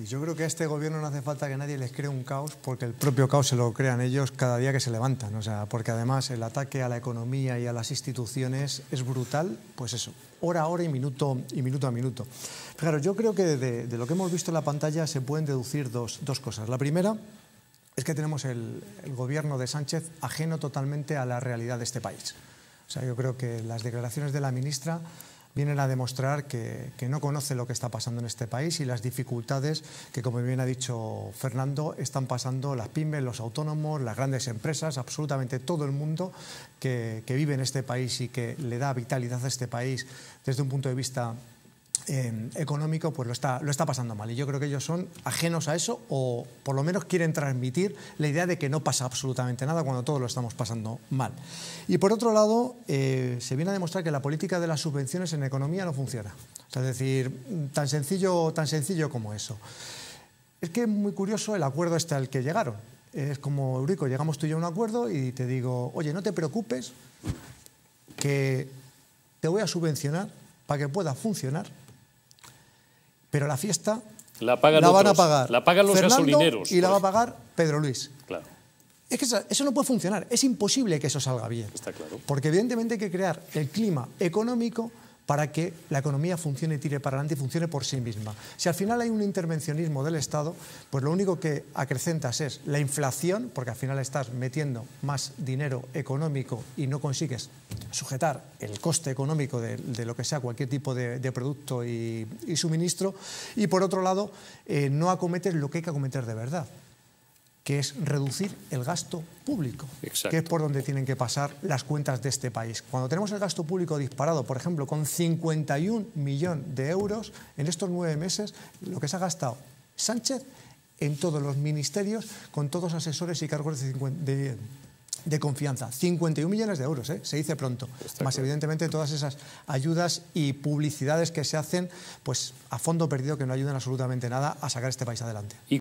Yo creo que a este gobierno no hace falta que nadie les cree un caos, porque el propio caos se lo crean ellos cada día que se levantan. O sea, porque además el ataque a la economía y a las instituciones es brutal, pues eso, hora a hora y minuto, a minuto. Claro, yo creo que de, lo que hemos visto en la pantalla se pueden deducir dos, cosas. La primera es que tenemos el, el gobierno de Sánchez ajeno totalmente a la realidad de este país. O sea, yo creo que las declaraciones de la ministra vienen a demostrar que, no conoce lo que está pasando en este país y las dificultades que, como bien ha dicho Fernando, están pasando las pymes, los autónomos, las grandes empresas, absolutamente todo el mundo que, que vive en este país y que le da vitalidad a este país desde un punto de vista económico pues lo está, lo está pasando mal. Y yo creo que ellos son ajenos a eso o por lo menos quieren transmitir la idea de que no pasa absolutamente nada cuando todos lo estamos pasando mal. Y por otro lado, eh, se viene a demostrar que la política de las subvenciones en economía no funciona. es decir, tan sencillo, tan sencillo como eso. Es que es muy curioso el acuerdo este al que llegaron. Es como, Eurico, llegamos tú y yo a un acuerdo y te digo, oye, no te preocupes, que te voy a subvencionar para que pueda funcionar pero la fiesta la, van a pagar. La pagan los gasolineros. Y la pues. va a pagar Pedro Luis. Claro. Es que eso no puede funcionar. Es imposible que eso salga bien. Está claro. Porque evidentemente hay que crear el clima económico para que la economía funcione, tire para adelante y funcione por sí misma. Si al final hay un intervencionismo del Estado, pues lo único que acrecentas es la inflación, porque al final estás metiendo más dinero económico y no consigues sujetar el coste económico de, lo que sea cualquier tipo de, producto y, suministro y por otro lado eh, no acometer lo que hay que acometer de verdad que es reducir el gasto público, que es por donde tienen que pasar las cuentas de este país. Cuando tenemos el gasto público disparado, por ejemplo, con 51 millones de euros en estos nueve meses, lo que se ha gastado Sánchez en todos los ministerios, con todos asesores y cargos de, 50, de confianza. 51 millones de euros, ¿eh? se dice pronto. Más evidentemente todas esas ayudas y publicidades que se hacen pues a fondo perdido que no ayudan absolutamente nada a sacar este país adelante.